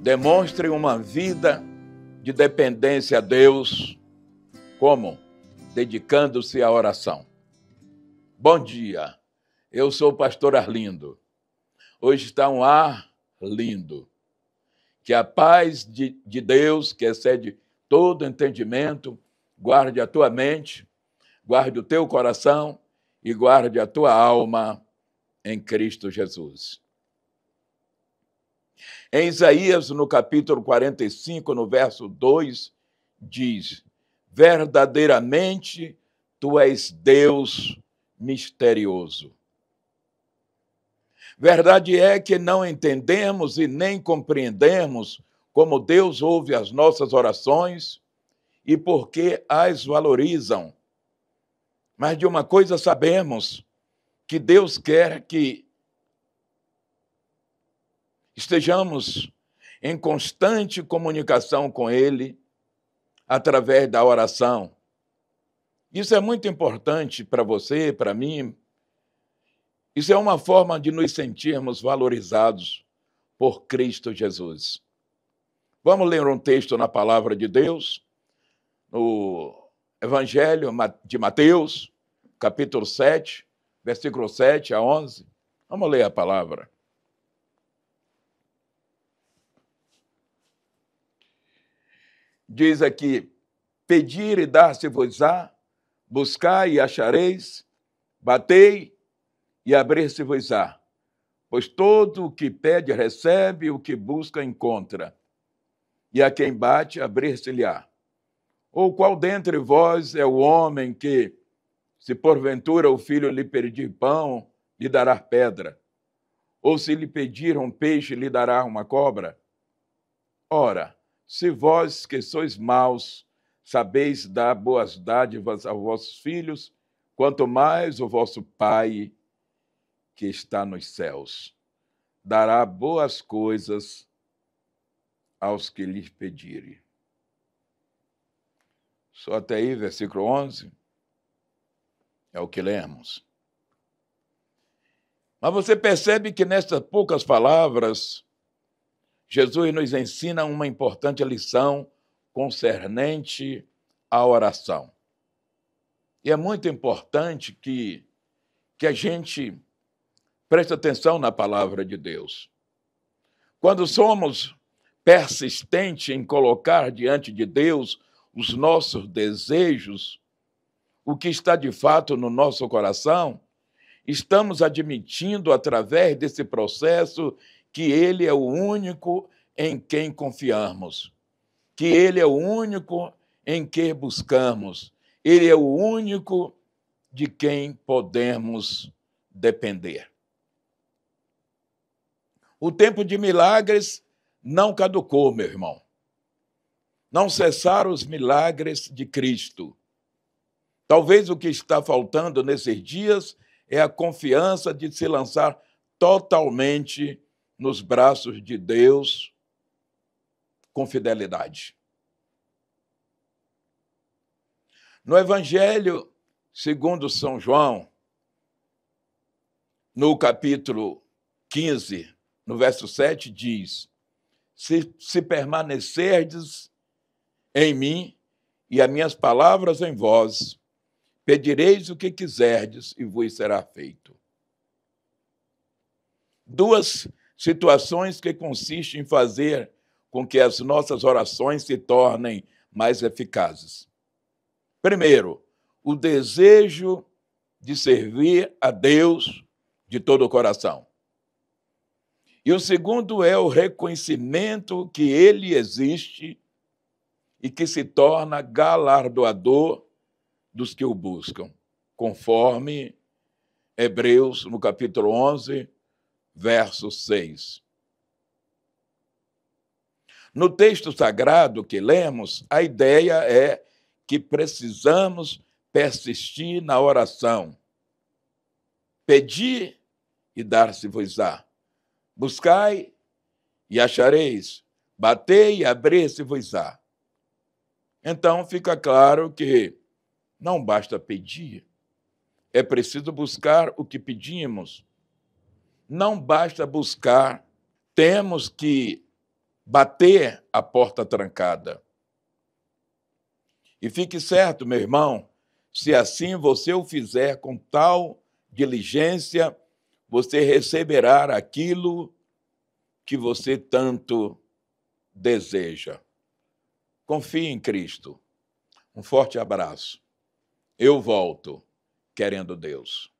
Demonstre uma vida de dependência a Deus. Como? Dedicando-se à oração. Bom dia, eu sou o pastor Arlindo. Hoje está um ar lindo. Que a paz de, de Deus, que excede todo entendimento, guarde a tua mente, guarde o teu coração e guarde a tua alma em Cristo Jesus. Em Isaías, no capítulo 45, no verso 2, diz: Verdadeiramente tu és Deus misterioso. Verdade é que não entendemos e nem compreendemos como Deus ouve as nossas orações e por que as valorizam. Mas de uma coisa sabemos: que Deus quer que Estejamos em constante comunicação com Ele através da oração. Isso é muito importante para você, para mim. Isso é uma forma de nos sentirmos valorizados por Cristo Jesus. Vamos ler um texto na palavra de Deus, no Evangelho de Mateus, capítulo 7, versículo 7 a 11. Vamos ler a palavra. diz aqui: Pedir e dar-se-vos-á, buscai e achareis, batei e abrir-se-vos-á. Pois todo o que pede recebe, o que busca encontra. E a quem bate, abrir-se-lhe-á. Ou qual dentre vós é o homem que, se porventura o filho lhe pedir pão, lhe dará pedra? Ou se lhe pedir um peixe, lhe dará uma cobra? Ora, se vós, que sois maus, sabeis dar boas dádivas aos vossos filhos, quanto mais o vosso Pai, que está nos céus, dará boas coisas aos que lhes pedirem. Só até aí, versículo 11, é o que lemos. Mas você percebe que nestas poucas palavras, Jesus nos ensina uma importante lição concernente à oração. E é muito importante que, que a gente preste atenção na palavra de Deus. Quando somos persistentes em colocar diante de Deus os nossos desejos, o que está de fato no nosso coração, estamos admitindo através desse processo que Ele é o único em quem confiarmos, que Ele é o único em que buscamos, Ele é o único de quem podemos depender. O tempo de milagres não caducou, meu irmão. Não cessaram os milagres de Cristo. Talvez o que está faltando nesses dias é a confiança de se lançar totalmente nos braços de Deus com fidelidade. No Evangelho segundo São João, no capítulo 15, no verso 7, diz: Se, se permanecerdes em mim e as minhas palavras em vós, pedireis o que quiserdes e vos será feito. Duas situações que consistem em fazer com que as nossas orações se tornem mais eficazes. Primeiro, o desejo de servir a Deus de todo o coração. E o segundo é o reconhecimento que ele existe e que se torna galardoador dos que o buscam, conforme Hebreus, no capítulo 11, verso 6. No texto sagrado que lemos, a ideia é que precisamos persistir na oração. Pedi e dar-se-vos-á. Buscai e achareis. Batei e abrei se vos á Então fica claro que não basta pedir, é preciso buscar o que pedimos não basta buscar, temos que bater a porta trancada. E fique certo, meu irmão, se assim você o fizer com tal diligência, você receberá aquilo que você tanto deseja. Confie em Cristo. Um forte abraço. Eu volto, querendo Deus.